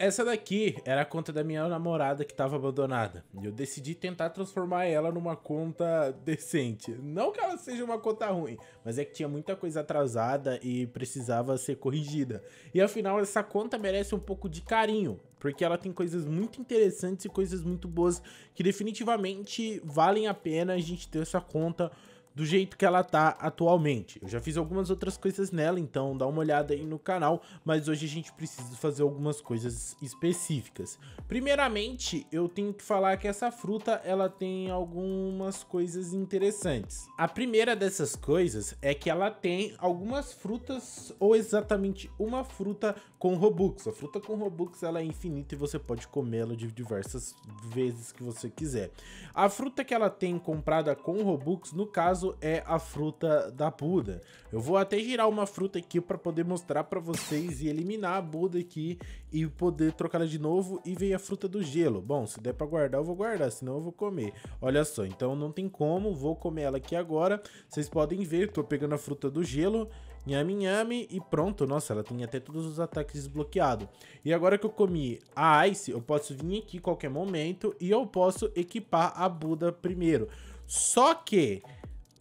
Essa daqui era a conta da minha namorada que estava abandonada. E eu decidi tentar transformar ela numa conta decente. Não que ela seja uma conta ruim, mas é que tinha muita coisa atrasada e precisava ser corrigida. E afinal, essa conta merece um pouco de carinho, porque ela tem coisas muito interessantes e coisas muito boas que definitivamente valem a pena a gente ter essa conta do jeito que ela tá atualmente. Eu já fiz algumas outras coisas nela, então dá uma olhada aí no canal, mas hoje a gente precisa fazer algumas coisas específicas. Primeiramente, eu tenho que falar que essa fruta, ela tem algumas coisas interessantes. A primeira dessas coisas é que ela tem algumas frutas, ou exatamente uma fruta com Robux. A fruta com Robux, ela é infinita e você pode comê-la de diversas vezes que você quiser. A fruta que ela tem comprada com Robux, no caso, caso é a fruta da Buda. Eu vou até girar uma fruta aqui para poder mostrar para vocês e eliminar a Buda aqui e poder trocar ela de novo e vem a fruta do gelo. Bom, se der para guardar, eu vou guardar, senão eu vou comer. Olha só, então não tem como, vou comer ela aqui agora. Vocês podem ver, tô pegando a fruta do gelo nhame nhame e pronto. Nossa, ela tem até todos os ataques desbloqueados. E agora que eu comi a Ice, eu posso vir aqui qualquer momento e eu posso equipar a Buda primeiro. Só que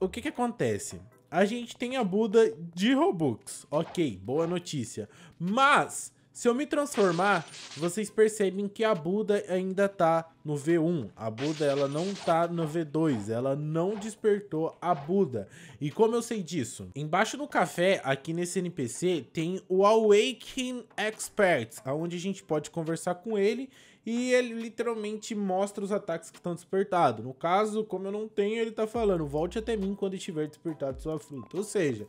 o que que acontece? A gente tem a Buda de Robux. Ok, boa notícia. Mas, se eu me transformar, vocês percebem que a Buda ainda tá no V1. A Buda, ela não tá no V2. Ela não despertou a Buda. E como eu sei disso? Embaixo do café, aqui nesse NPC, tem o Awakening Expert. Onde a gente pode conversar com ele e ele literalmente mostra os ataques que estão despertados. No caso, como eu não tenho, ele tá falando, volte até mim quando estiver despertado sua fruta. Ou seja,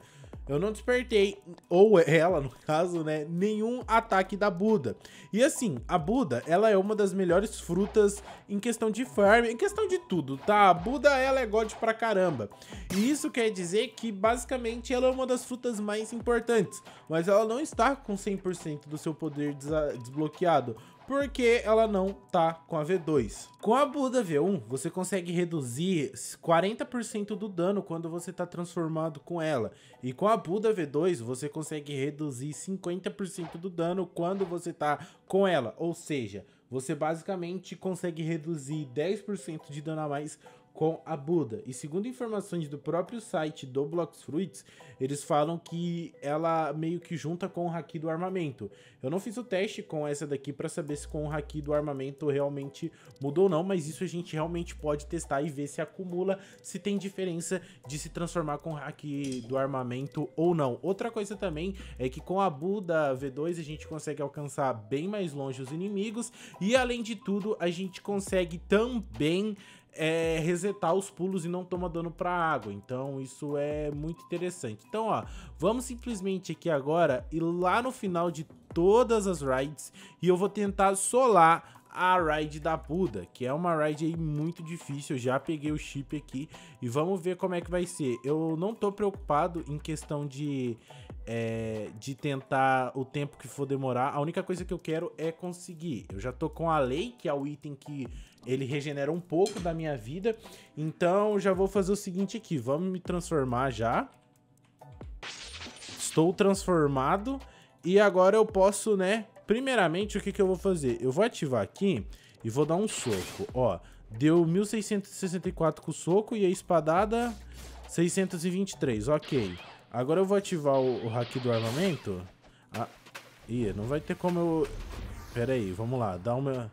eu não despertei, ou ela, no caso, né, nenhum ataque da Buda. E assim, a Buda, ela é uma das melhores frutas em questão de farm, em questão de tudo, tá? A Buda, ela é god pra caramba. E isso quer dizer que, basicamente, ela é uma das frutas mais importantes, mas ela não está com 100% do seu poder des desbloqueado, porque ela não tá com a V2. Com a Buda V1, você consegue reduzir 40% do dano quando você tá transformado com ela. E com a Buda V2, você consegue reduzir 50% do dano quando você tá com ela. Ou seja, você basicamente consegue reduzir 10% de dano a mais com a Buda. E segundo informações do próprio site do Blox Fruits, eles falam que ela meio que junta com o haki do armamento. Eu não fiz o teste com essa daqui para saber se com o haki do armamento realmente mudou ou não, mas isso a gente realmente pode testar e ver se acumula, se tem diferença de se transformar com o haki do armamento ou não. Outra coisa também é que com a Buda V2 a gente consegue alcançar bem mais longe os inimigos e além de tudo a gente consegue também é, resetar os pulos e não tomar dano para água. Então isso é muito interessante. Então, ó, vamos simplesmente aqui agora e lá no final de todas as rides e eu vou tentar solar a ride da Buda, que é uma ride aí muito difícil, eu já peguei o chip aqui e vamos ver como é que vai ser. Eu não tô preocupado em questão de, é, de tentar o tempo que for demorar, a única coisa que eu quero é conseguir. Eu já tô com a lei, que é o item que ele regenera um pouco da minha vida. Então já vou fazer o seguinte aqui, vamos me transformar já. Estou transformado e agora eu posso, né, primeiramente o que, que eu vou fazer? Eu vou ativar aqui e vou dar um soco, ó. Deu 1664 com o soco e a espadada 623, ok. Agora eu vou ativar o, o hack do armamento. Ah, ih, não vai ter como eu... Pera aí, vamos lá, dá uma...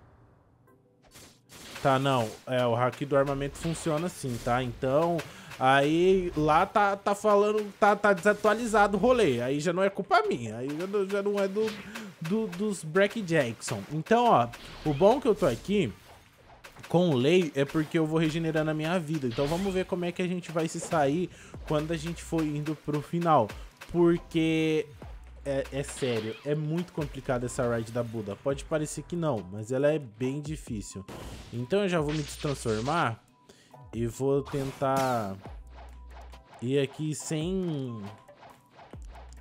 Tá, não. É, o hack do armamento funciona assim, tá? Então, aí lá tá, tá falando, tá, tá desatualizado o rolê. Aí já não é culpa minha. Aí já não, já não é do, do, dos Brack Jackson. Então, ó, o bom que eu tô aqui com lei é porque eu vou regenerando a minha vida. Então vamos ver como é que a gente vai se sair quando a gente for indo pro final. Porque é, é, sério, é muito complicada essa ride da Buda. Pode parecer que não, mas ela é bem difícil. Então eu já vou me transformar e vou tentar ir aqui sem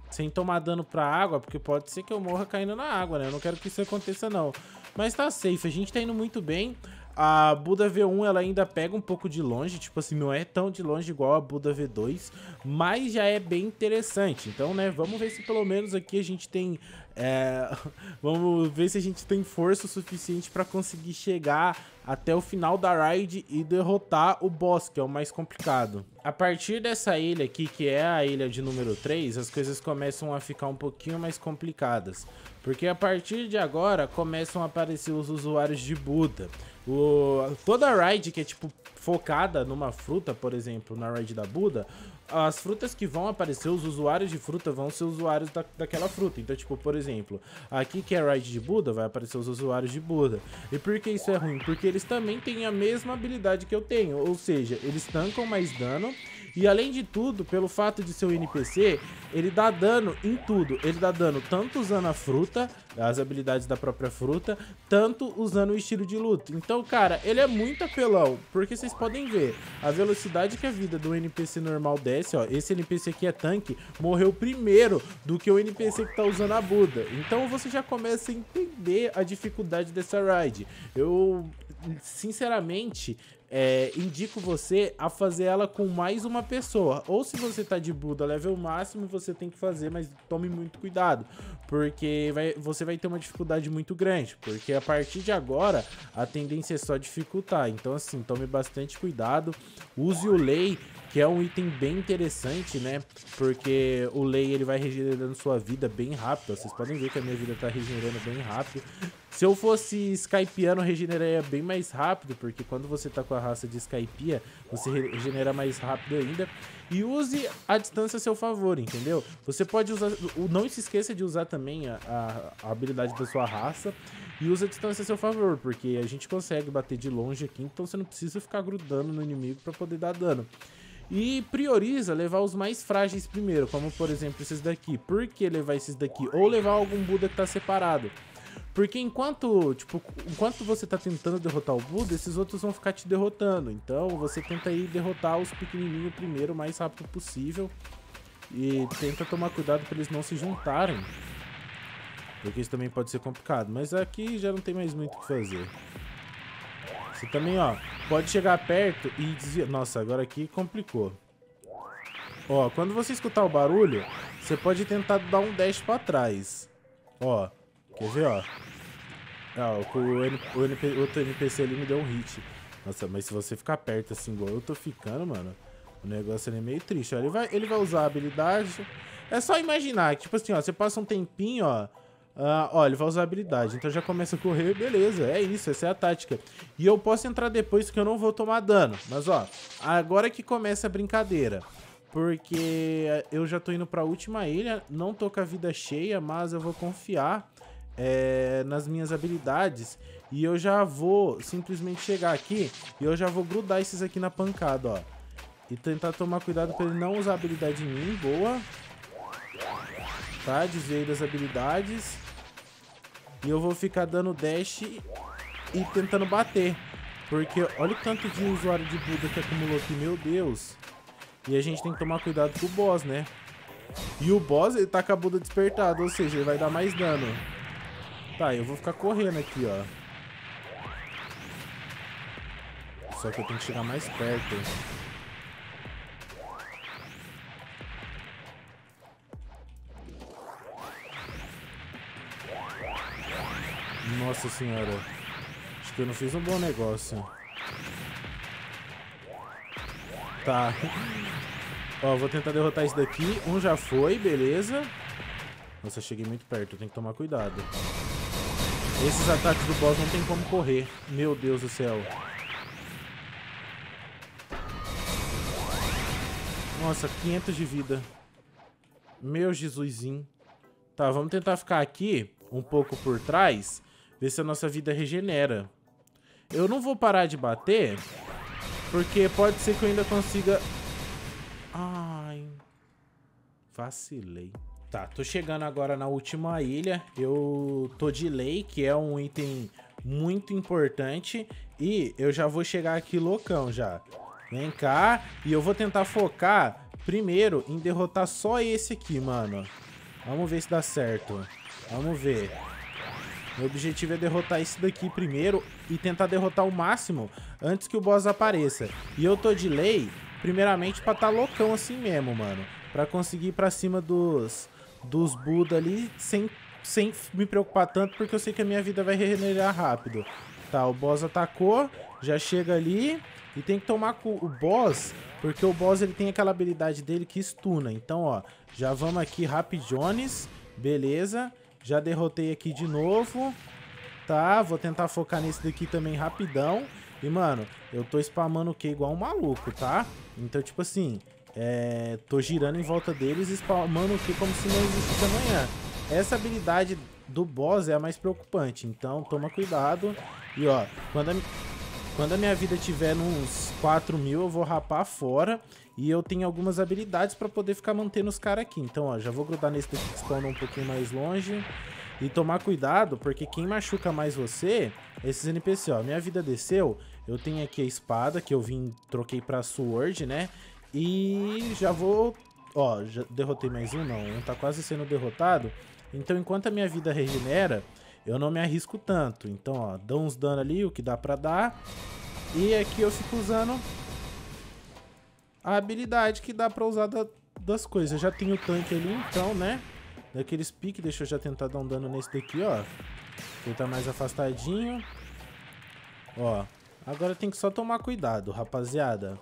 sem tomar dano pra água, porque pode ser que eu morra caindo na água, né? Eu não quero que isso aconteça, não. Mas tá safe, a gente tá indo muito bem. A Buda V1 ela ainda pega um pouco de longe, tipo assim, não é tão de longe igual a Buda V2, mas já é bem interessante. Então, né, vamos ver se pelo menos aqui a gente tem. É... vamos ver se a gente tem força o suficiente para conseguir chegar até o final da raid e derrotar o boss, que é o mais complicado. A partir dessa ilha aqui, que é a ilha de número 3, as coisas começam a ficar um pouquinho mais complicadas. Porque a partir de agora começam a aparecer os usuários de Buda. O, toda a ride que é, tipo, focada numa fruta, por exemplo, na ride da Buda, as frutas que vão aparecer, os usuários de fruta vão ser usuários da, daquela fruta. Então, tipo, por exemplo, aqui que é a ride de Buda, vai aparecer os usuários de Buda. E por que isso é ruim? Porque eles também têm a mesma habilidade que eu tenho, ou seja, eles tancam mais dano e além de tudo, pelo fato de ser um NPC, ele dá dano em tudo. Ele dá dano tanto usando a fruta, as habilidades da própria fruta, tanto usando o estilo de luta. Então, cara, ele é muito apelão, porque vocês podem ver a velocidade que a vida do NPC normal desce, ó. Esse NPC aqui é tanque, morreu primeiro do que o NPC que tá usando a Buda. Então você já começa a entender a dificuldade dessa ride. Eu, sinceramente, é, indico você a fazer ela com mais uma pessoa. Ou se você tá de Buda level máximo, você tem que fazer, mas tome muito cuidado, porque vai, você vai ter uma dificuldade muito grande, porque a partir de agora a tendência é só dificultar. Então assim, tome bastante cuidado, use o lei, que é um item bem interessante, né? Porque o lei ele vai regenerando sua vida bem rápido. Vocês podem ver que a minha vida tá regenerando bem rápido. Se eu fosse Skypeano, regeneraria bem mais rápido, porque quando você tá com a raça de Skypia, você regenera mais rápido ainda. E use a distância a seu favor, entendeu? Você pode usar... Não se esqueça de usar também a, a, habilidade da sua raça e use a distância a seu favor, porque a gente consegue bater de longe aqui, então você não precisa ficar grudando no inimigo para poder dar dano. E prioriza levar os mais frágeis primeiro, como por exemplo esses daqui. Por que levar esses daqui? Ou levar algum Buda que tá separado. Porque enquanto, tipo, enquanto você tá tentando derrotar o Buda, esses outros vão ficar te derrotando. Então você tenta aí derrotar os pequenininhos primeiro o mais rápido possível. E tenta tomar cuidado para eles não se juntarem. Porque isso também pode ser complicado. Mas aqui já não tem mais muito o que fazer. Você também, ó, pode chegar perto e desviar. Nossa, agora aqui complicou. Ó, quando você escutar o barulho, você pode tentar dar um dash para trás. Ó. Quer ver, ó. Ah, o, o o, NP, outro NPC ali me deu um hit. Nossa, mas se você ficar perto assim, igual eu tô ficando, mano, o negócio é meio triste. Ó, ele, vai, ele vai usar a habilidade. É só imaginar, tipo assim, ó, você passa um tempinho, ó. Ah, ó, ele vai usar a habilidade, então já começa a correr, beleza, é isso, essa é a tática. E eu posso entrar depois que eu não vou tomar dano, mas ó, agora que começa a brincadeira. Porque eu já tô indo pra última ilha, não tô com a vida cheia, mas eu vou confiar é, nas minhas habilidades. E eu já vou simplesmente chegar aqui e eu já vou grudar esses aqui na pancada, ó. E tentar tomar cuidado pra ele não usar habilidade em mim. Boa. Tá, desviei das habilidades. E eu vou ficar dando dash e tentando bater. Porque olha o tanto de usuário de Buda que acumulou aqui, meu Deus. E a gente tem que tomar cuidado com o boss, né? E o boss, ele tá com a Buda despertada, ou seja, ele vai dar mais dano. Tá, eu vou ficar correndo aqui, ó. Só que eu tenho que chegar mais perto. Nossa senhora. Acho que eu não fiz um bom negócio. Tá. Ó, vou tentar derrotar esse daqui. Um já foi, beleza. Nossa, cheguei muito perto. Tem que tomar cuidado. Esses ataques do boss não tem como correr. Meu Deus do céu. Nossa, 500 de vida. Meu Jesusinho. Tá, vamos tentar ficar aqui um pouco por trás. Ver se a nossa vida regenera. Eu não vou parar de bater. Porque pode ser que eu ainda consiga... Ai... Vacilei. Tá, tô chegando agora na última ilha. Eu tô de lei, que é um item muito importante. E eu já vou chegar aqui loucão já. Vem cá. E eu vou tentar focar primeiro em derrotar só esse aqui, mano. Vamos ver se dá certo. Vamos ver. Meu objetivo é derrotar esse daqui primeiro e tentar derrotar o máximo antes que o boss apareça. E eu tô de lei, primeiramente, pra tá loucão assim mesmo, mano. Pra conseguir ir pra cima dos, dos Buda ali sem, sem me preocupar tanto, porque eu sei que a minha vida vai regenerar rápido. Tá, o boss atacou, já chega ali e tem que tomar com o boss, porque o boss ele tem aquela habilidade dele que estuna. Então, ó, já vamos aqui rapidones, beleza. Já derrotei aqui de novo, tá? Vou tentar focar nesse daqui também rapidão. E, mano, eu tô spamando o Q igual um maluco, tá? Então, tipo assim, é, tô girando em volta deles e spawnando aqui como se não existisse amanhã. Essa habilidade do boss é a mais preocupante, então toma cuidado. E ó, quando a, quando a minha vida tiver uns 4 mil, eu vou rapar fora. E eu tenho algumas habilidades pra poder ficar mantendo os caras aqui. Então ó, já vou grudar nesse daqui que spawna um pouquinho mais longe. E tomar cuidado, porque quem machuca mais você, esses NPC, ó. Minha vida desceu, eu tenho aqui a espada, que eu vim, troquei pra Sword, né? E já vou... Ó, já derrotei mais um? Não, um tá quase sendo derrotado. Então, enquanto a minha vida regenera, eu não me arrisco tanto. Então, ó, dou uns dano ali, o que dá pra dar. E aqui eu fico usando a habilidade que dá pra usar da, das coisas. Eu já tenho o tanque ali, então, né? Daqueles piques, deixa eu já tentar dar um dano nesse daqui, ó. Ele tá mais afastadinho. Ó, agora tem que só tomar cuidado, rapaziada.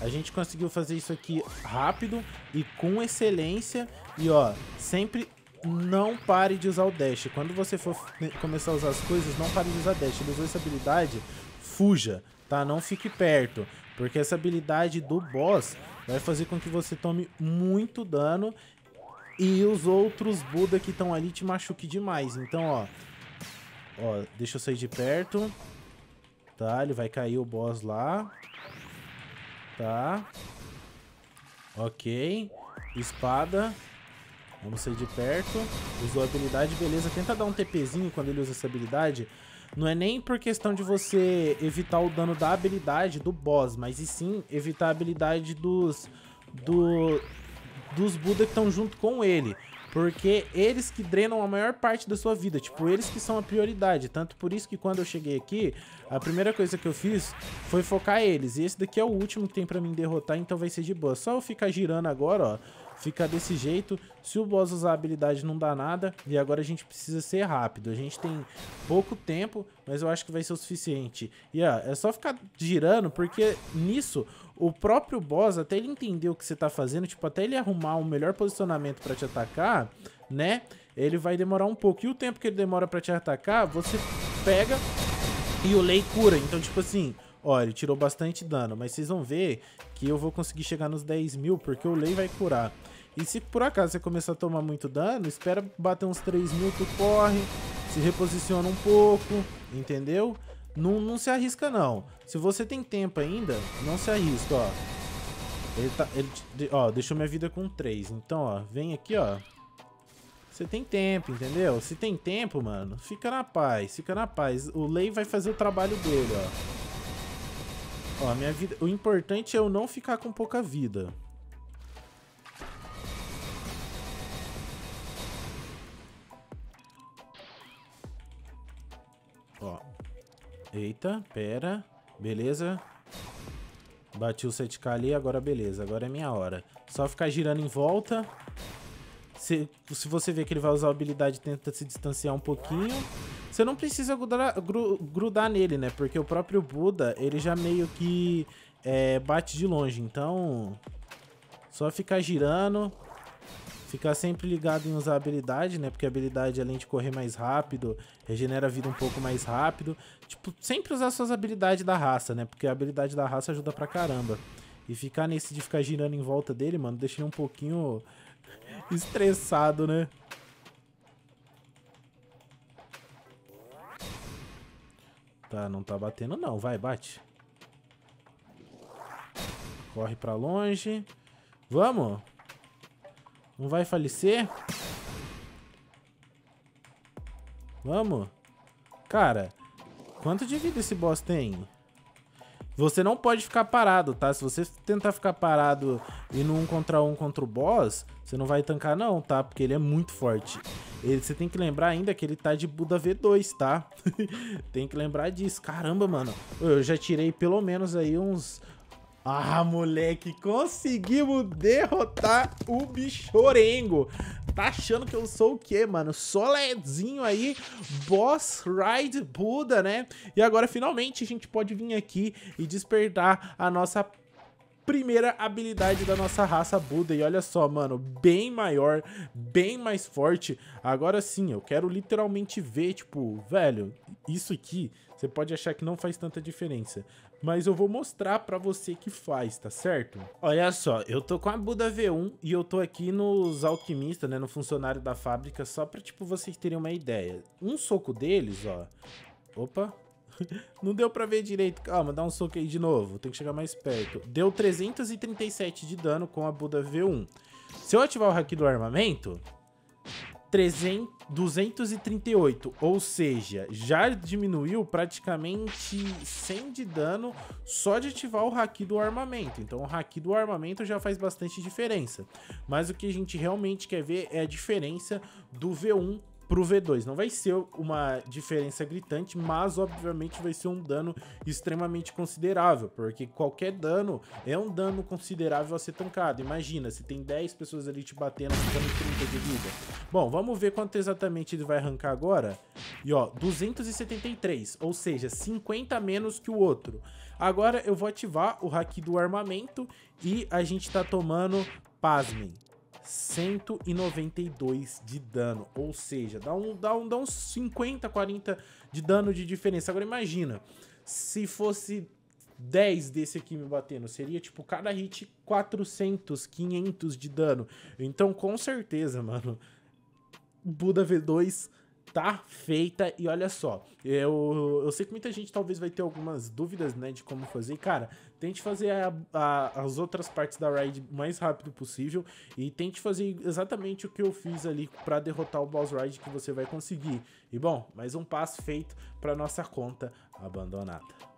A gente conseguiu fazer isso aqui rápido e com excelência. E, ó, sempre não pare de usar o dash. Quando você for né, começar a usar as coisas, não pare de usar dash. Ele usou essa habilidade, fuja, tá? Não fique perto. Porque essa habilidade do boss vai fazer com que você tome muito dano e os outros Buda que estão ali te machuque demais. Então, ó, ó, deixa eu sair de perto. Tá, ele vai cair o boss lá. Tá. Ok. Espada. Vamos sair de perto. Usou a habilidade, beleza. Tenta dar um TPzinho quando ele usa essa habilidade. Não é nem por questão de você evitar o dano da habilidade do boss, mas e sim evitar a habilidade dos... Do, dos Buda que estão junto com ele. Porque eles que drenam a maior parte da sua vida, tipo, eles que são a prioridade. Tanto por isso que quando eu cheguei aqui, a primeira coisa que eu fiz foi focar eles. E esse daqui é o último que tem pra mim derrotar, então vai ser de boa. Só eu ficar girando agora, ó, ficar desse jeito. Se o boss usar a habilidade não dá nada, e agora a gente precisa ser rápido. A gente tem pouco tempo, mas eu acho que vai ser o suficiente. E ó, é só ficar girando, porque nisso o próprio boss, até ele entender o que você tá fazendo, tipo, até ele arrumar o um melhor posicionamento para te atacar, né? Ele vai demorar um pouco. E o tempo que ele demora para te atacar, você pega e o Lei cura. Então, tipo assim, ó, ele tirou bastante dano, mas vocês vão ver que eu vou conseguir chegar nos 10 mil, porque o Lei vai curar. E se por acaso você começar a tomar muito dano, espera bater uns 3 mil, tu corre, se reposiciona um pouco, entendeu? Não, não se arrisca, não. Se você tem tempo ainda, não se arrisca, ó. Ele tá... Ele, ó, deixou minha vida com 3. Então, ó, vem aqui, ó. Você tem tempo, entendeu? Se tem tempo, mano, fica na paz, fica na paz. O Lei vai fazer o trabalho dele, ó. Ó, minha vida... O importante é eu não ficar com pouca vida. Eita, pera. Beleza. Bati o 7k ali, agora beleza. Agora é minha hora. Só ficar girando em volta. Se, se você vê que ele vai usar a habilidade, tenta se distanciar um pouquinho. Você não precisa grudar, gru, grudar nele, né? Porque o próprio Buda, ele já meio que é, bate de longe. Então, só ficar girando. Ficar sempre ligado em usar habilidade, né? Porque habilidade, além de correr mais rápido, regenera vida um pouco mais rápido. Tipo, sempre usar suas habilidades da raça, né? Porque a habilidade da raça ajuda pra caramba. E ficar nesse de ficar girando em volta dele, mano, deixa ele um pouquinho estressado, né? Tá, não tá batendo não. Vai, bate. Corre pra longe. Vamos. Não vai falecer? Vamos. Cara, quanto de vida esse boss tem? Você não pode ficar parado, tá? Se você tentar ficar parado e no um contra um contra o boss, você não vai tancar não, tá? Porque ele é muito forte. Ele, você tem que lembrar ainda que ele tá de Buda V2, tá? tem que lembrar disso. Caramba, mano. Eu já tirei pelo menos aí uns ah, moleque, conseguimos derrotar o bichorengo. Tá achando que eu sou o quê, mano? Soledzinho aí, Boss Ride Buda, né? E agora, finalmente, a gente pode vir aqui e despertar a nossa primeira habilidade da nossa raça Buda. E olha só, mano, bem maior, bem mais forte. Agora sim, eu quero literalmente ver, tipo, velho, isso aqui você pode achar que não faz tanta diferença, mas eu vou mostrar pra você que faz, tá certo? Olha só, eu tô com a Buda V1 e eu tô aqui nos alquimistas, né, no funcionário da fábrica, só pra, tipo, vocês terem uma ideia. Um soco deles, ó... Opa, Não deu pra ver direito. Calma, dá um soco aí de novo. Tem que chegar mais perto. Deu 337 de dano com a Buda V1. Se eu ativar o hack do armamento... 300, 238, ou seja, já diminuiu praticamente 100 de dano só de ativar o haki do armamento. Então o haki do armamento já faz bastante diferença. Mas o que a gente realmente quer ver é a diferença do V1 pro V2. Não vai ser uma diferença gritante, mas obviamente vai ser um dano extremamente considerável, porque qualquer dano é um dano considerável a ser tancado. Imagina, se tem 10 pessoas ali te batendo, ficando 30 de vida. Bom, vamos ver quanto exatamente ele vai arrancar agora. E ó, 273, ou seja, 50 menos que o outro. Agora eu vou ativar o hack do armamento e a gente tá tomando, pasmem, 192 de dano, ou seja, dá, um, dá, um, dá uns 50, 40 de dano de diferença. Agora imagina, se fosse 10 desse aqui me batendo, seria tipo cada hit 400, 500 de dano. Então com certeza, mano, Buda V2 tá feita e olha só, eu, eu sei que muita gente talvez vai ter algumas dúvidas, né, de como fazer. Cara, tente fazer a, a, as outras partes da raid o mais rápido possível e tente fazer exatamente o que eu fiz ali para derrotar o boss raid que você vai conseguir. E bom, mais um passo feito para nossa conta abandonada.